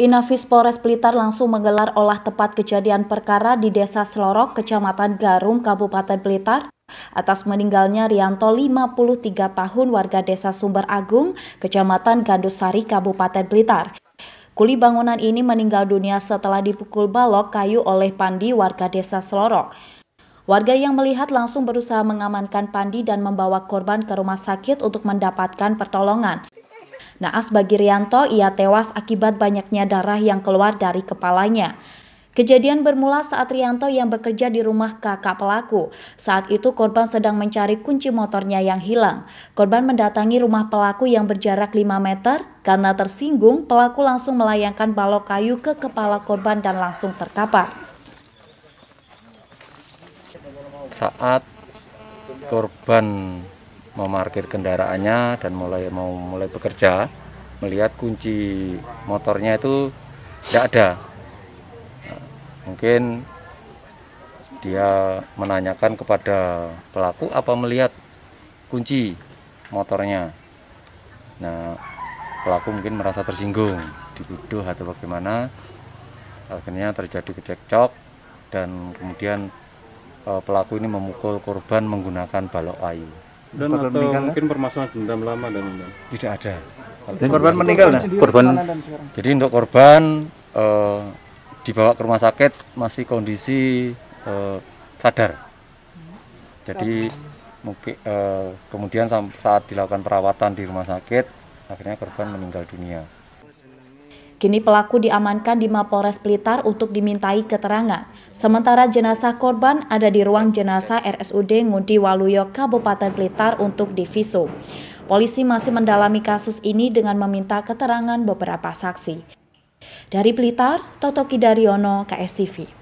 Inafis Polres Blitar langsung menggelar olah tempat kejadian perkara di Desa Selorok, Kecamatan Garum, Kabupaten Blitar atas meninggalnya Rianto 53 tahun warga Desa Sumber Agung, Kecamatan Gandusari, Kabupaten Blitar. Kuli bangunan ini meninggal dunia setelah dipukul balok kayu oleh Pandi warga Desa Selorok. Warga yang melihat langsung berusaha mengamankan Pandi dan membawa korban ke rumah sakit untuk mendapatkan pertolongan. Naas bagi Rianto, ia tewas akibat banyaknya darah yang keluar dari kepalanya. Kejadian bermula saat Rianto yang bekerja di rumah kakak pelaku. Saat itu korban sedang mencari kunci motornya yang hilang. Korban mendatangi rumah pelaku yang berjarak 5 meter. Karena tersinggung, pelaku langsung melayangkan balok kayu ke kepala korban dan langsung terkapar. Saat korban memarkir kendaraannya dan mulai mau mulai bekerja melihat kunci motornya itu tidak ada mungkin dia menanyakan kepada pelaku apa melihat kunci motornya nah pelaku mungkin merasa tersinggung dituduh atau bagaimana akhirnya terjadi kecekcok dan kemudian eh, pelaku ini memukul korban menggunakan balok kayu dan korban atau meninggal mungkin ya? permasalahan dendam lama dan dendam. tidak ada dan korban meninggal nah? korban jadi untuk korban eh, dibawa ke rumah sakit masih kondisi eh, sadar jadi mungkin eh, kemudian saat dilakukan perawatan di rumah sakit akhirnya korban meninggal dunia Kini pelaku diamankan di Mapolres Blitar untuk dimintai keterangan. Sementara jenazah korban ada di ruang jenazah RSUD Ngudi Waluyo Kabupaten Blitar untuk divisum. Polisi masih mendalami kasus ini dengan meminta keterangan beberapa saksi. Dari Blitar, Toto Kidariono, KSTV.